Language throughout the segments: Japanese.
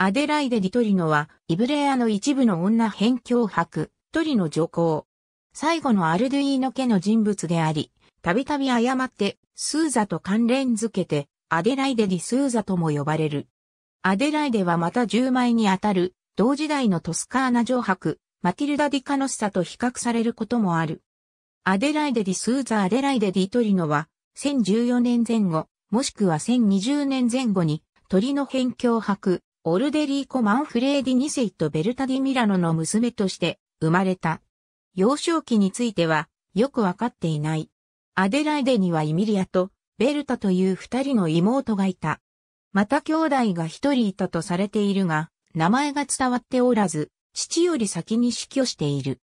アデライデ・ディトリノは、イブレアの一部の女辺境博、トリノ女皇。最後のアルドゥイーノ家の人物であり、たびたび誤って、スーザと関連づけて、アデライデ・ディ・スーザとも呼ばれる。アデライデはまた10枚にあたる、同時代のトスカーナ城博、マティルダ・ディ・カノスサと比較されることもある。アデライデ・ディ・スーザ・アデライデ・ディ・トリノは、1014年前後、もしくは1020年前後に、鳥の辺境博、オルデリーコ・マンフレーディ2世とベルタディ・ミラノの娘として生まれた。幼少期についてはよくわかっていない。アデライデにはイミリアとベルタという二人の妹がいた。また兄弟が一人いたとされているが、名前が伝わっておらず、父より先に死去している。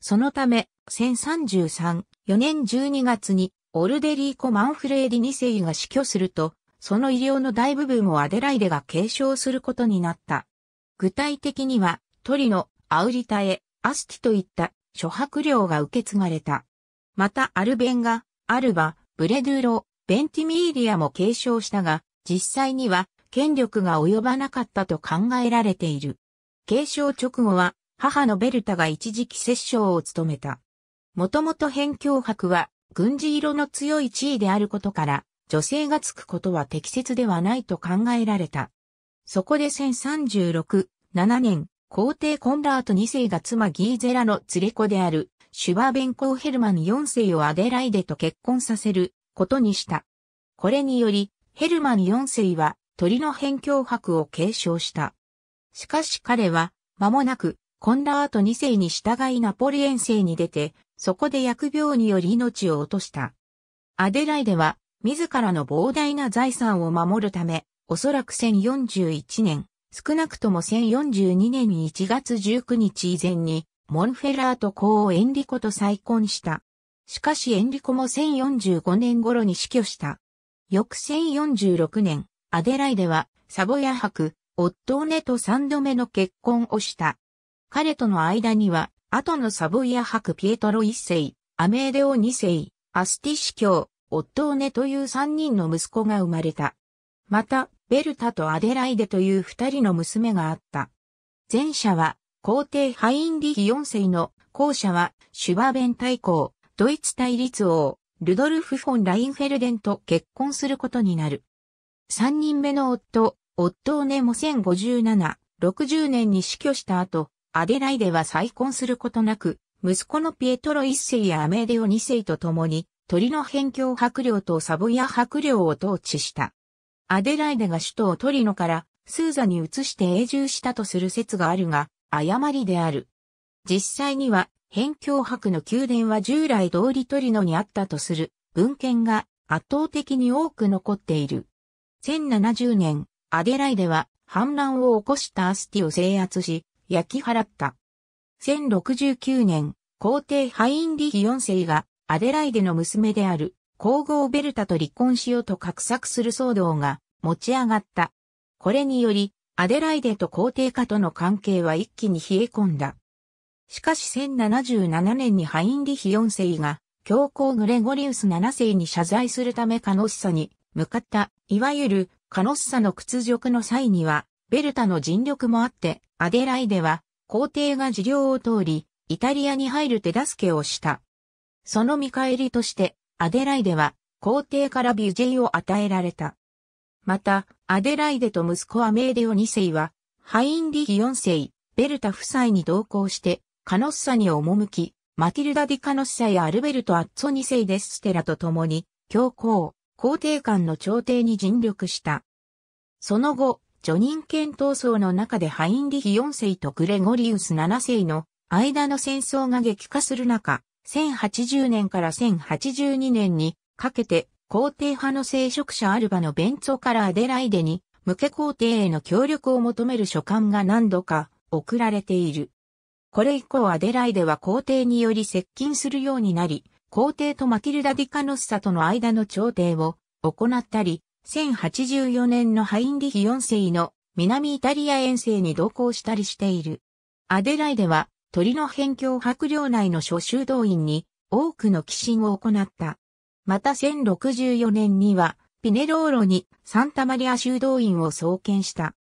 そのため、1033、4年12月に、オルデリーコ・マンフレーディ2世が死去すると、その医療の大部分をアデライデが継承することになった。具体的には、トリノ、アウリタエ、アスティといった諸白領が受け継がれた。またアルベンが、アルバ、ブレドゥロ、ベンティミーリアも継承したが、実際には権力が及ばなかったと考えられている。継承直後は、母のベルタが一時期摂政を務めた。もともと辺境伯は、軍事色の強い地位であることから、女性がつくことは適切ではないと考えられた。そこで1036、7年、皇帝コンラート2世が妻ギーゼラの連れ子である、シュバーベンコーヘルマン4世をアデライデと結婚させることにした。これにより、ヘルマン4世は鳥の辺境博を継承した。しかし彼は、間もなく、コンラート2世に従いナポリエセイに出て、そこで疫病により命を落とした。アデライデは、自らの膨大な財産を守るため、おそらく1041年、少なくとも1042年1月19日以前に、モンフェラート公をエンリコと再婚した。しかしエンリコも1045年頃に死去した。翌1046年、アデライでは、サボヤ博、オットーネと三度目の結婚をした。彼との間には、後のサボイア博ピエトロ一世、アメーデオ二世、アスティシ教、オットーネという三人の息子が生まれた。また、ベルタとアデライデという二人の娘があった。前者は、皇帝ハインリヒ4世の、後者は、シューベン大公、ドイツ対立王、ルドルフ・フォン・ラインフェルデンと結婚することになる。三人目の夫、オットーネも1057、60年に死去した後、アデライデは再婚することなく、息子のピエトロ一世やアメデオ二世と共に、鳥の辺境白領とサボヤ白伯領を統治した。アデライデが首都をトリノからスーザに移して永住したとする説があるが、誤りである。実際には、辺境白の宮殿は従来通りトリノにあったとする文献が圧倒的に多く残っている。1070年、アデライデは反乱を起こしたアスティを制圧し、焼き払った。1069年、皇帝ハインリヒ4世がアデライデの娘である皇后ベルタと離婚しようと画策する騒動が持ち上がった。これにより、アデライデと皇帝家との関係は一気に冷え込んだ。しかし1077年にハインリヒ4世が教皇グレゴリウス7世に謝罪するためカノッサに向かった、いわゆるカノッサの屈辱の際には、ベルタの尽力もあって、アデライデは皇帝が事業を通り、イタリアに入る手助けをした。その見返りとして、アデライデは、皇帝からビュジェイを与えられた。また、アデライデと息子アメーデオ2世は、ハインリヒ4世、ベルタ夫妻に同行して、カノッサに赴き、マティルダ・ディ・カノッサやアルベルト・アッツォ2世デスステラと共に、教皇、皇帝間の朝廷に尽力した。その後、ニン権闘争の中でハインリヒ4世とグレゴリウス7世の間の戦争が激化する中、1080年から1082年にかけて皇帝派の聖職者アルバのベンツォからアデライデに向け皇帝への協力を求める書簡が何度か送られている。これ以降アデライデは皇帝により接近するようになり、皇帝とマティルダ・ディカノッサとの間の調停を行ったり、1084年のハインリヒ4世の南イタリア遠征に同行したりしている。アデライデは鳥の辺境白領内の諸修道院に多くの寄進を行った。また1064年には、ピネローロにサンタマリア修道院を創建した。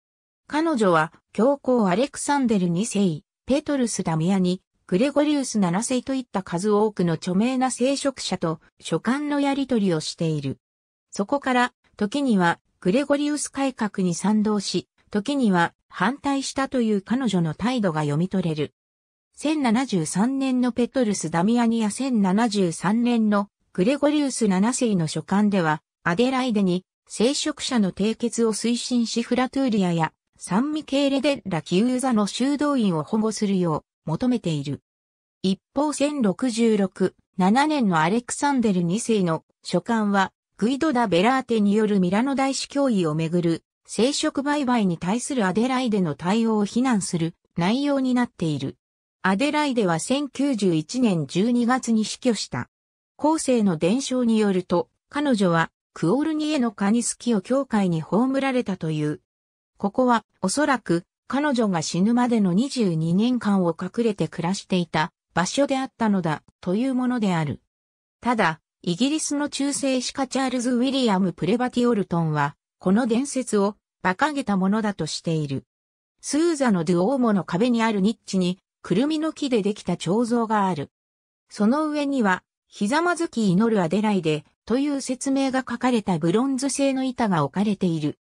彼女は教皇アレクサンデル2世、ペトルス・ダミアに、グレゴリウス7世といった数多くの著名な聖職者と書簡のやり取りをしている。そこから、時にはグレゴリウス改革に賛同し、時には反対したという彼女の態度が読み取れる。1073年のペトルス・ダミアニア1073年のグレゴリウス7世の書簡では、アデライデに聖職者の締結を推進しフラトゥーリアやサンミケーレ・デッラ・キウーザの修道院を保護するよう求めている。一方1066、7年のアレクサンデル2世の書簡は、グイド・ダ・ベラーテによるミラノ大司教医をめぐる、聖職売買に対するアデライデの対応を非難する内容になっている。アデライデは1091年12月に死去した。後世の伝承によると、彼女はクオルニエのカニスキを教会に葬られたという。ここはおそらく彼女が死ぬまでの22年間を隠れて暮らしていた場所であったのだというものである。ただ、イギリスの中世史家チャールズ・ウィリアム・プレバティオルトンは、この伝説を馬鹿げたものだとしている。スーザのドゥオーモの壁にあるニッチにくるみの木でできた彫像がある。その上には、ひざまずき祈るアデライデという説明が書かれたブロンズ製の板が置かれている。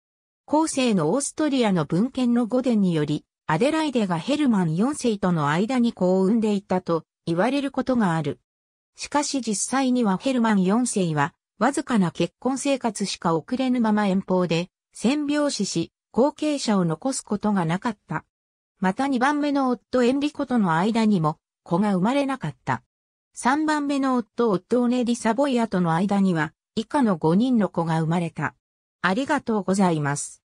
後世のオーストリアの文献の御殿により、アデライデがヘルマン4世との間に子を産んでいたと言われることがある。しかし実際にはヘルマン4世は、わずかな結婚生活しか送れぬまま遠方で、占病死し、後継者を残すことがなかった。また2番目の夫エンリコとの間にも子が生まれなかった。3番目の夫オネ・ディ・サボイアとの間には以下の5人の子が生まれた。ありがとうございます。